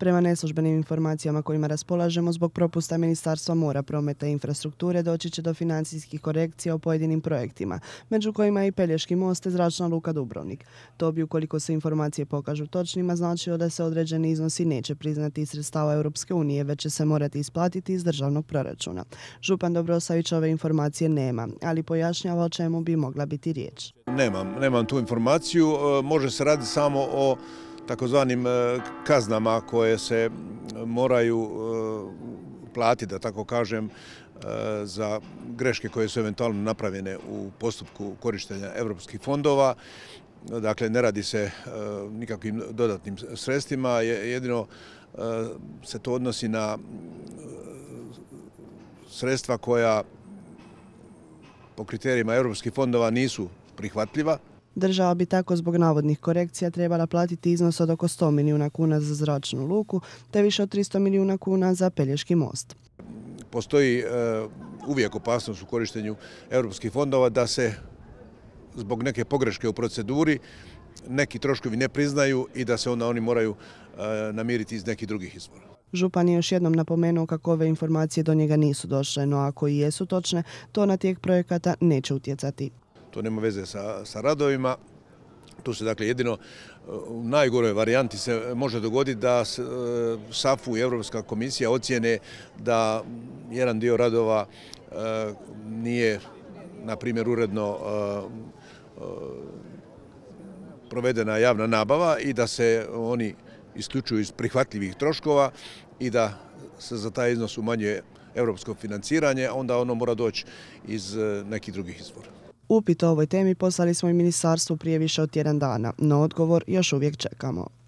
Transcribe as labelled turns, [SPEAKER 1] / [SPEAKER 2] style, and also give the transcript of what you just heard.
[SPEAKER 1] Prema neslužbenim informacijama kojima raspolažemo zbog propusta Ministarstva mora, prometa i infrastrukture doći će do financijskih korekcija o pojedinim projektima, među kojima je i Pelješki most Zračna luka Dubrovnik. To bi ukoliko se informacije pokažu točnima značilo da se određeni iznosi neće priznati iz sredstava Europske unije, već će se morati isplatiti iz državnog proračuna. Župan Dobrosavić ove informacije nema, ali pojašnjava o čemu bi mogla biti riječ.
[SPEAKER 2] Nemam, nemam tu informaciju, e, može se raditi samo o takozvanim e, kaznama koje se moraju e, platiti, da tako kažem, e, za greške koje su eventualno napravljene u postupku korištenja europskih fondova. Dakle, ne radi se nikakvim dodatnim sredstvima, jedino se to odnosi na sredstva koja po kriterijima europskih fondova nisu prihvatljiva,
[SPEAKER 1] Država bi tako zbog navodnih korekcija trebala platiti iznos od oko 100 milijuna kuna za zračnu luku te više od 300 milijuna kuna za Pelješki most.
[SPEAKER 2] Postoji e, uvijek opasnost u korištenju europskih fondova da se zbog neke pogreške u proceduri neki troškovi ne priznaju i da se onda oni moraju e, namiriti iz nekih drugih izvora.
[SPEAKER 1] Župan je još jednom napomenuo kako ove informacije do njega nisu došle, no ako i jesu točne, to na tijek projekata neće utjecati
[SPEAKER 2] to nema veze sa, radovima. Tu se dakle jedino e, u najgoroj varijanti se može dogoditi da e, SAFU i Europska komisija ocijene da jedan dio radova e, nije, na primjer, uredno provedena javna nabava i da se oni isključuju iz prihvatljivih troškova i da se za taj iznos umanjuje europsko financiranje, onda ono mora doći iz nekih drugih izvora.
[SPEAKER 1] Upit o ovoj temi poslali smo i ministarstvu prije više od tjedan dana, no odgovor još uvijek čekamo.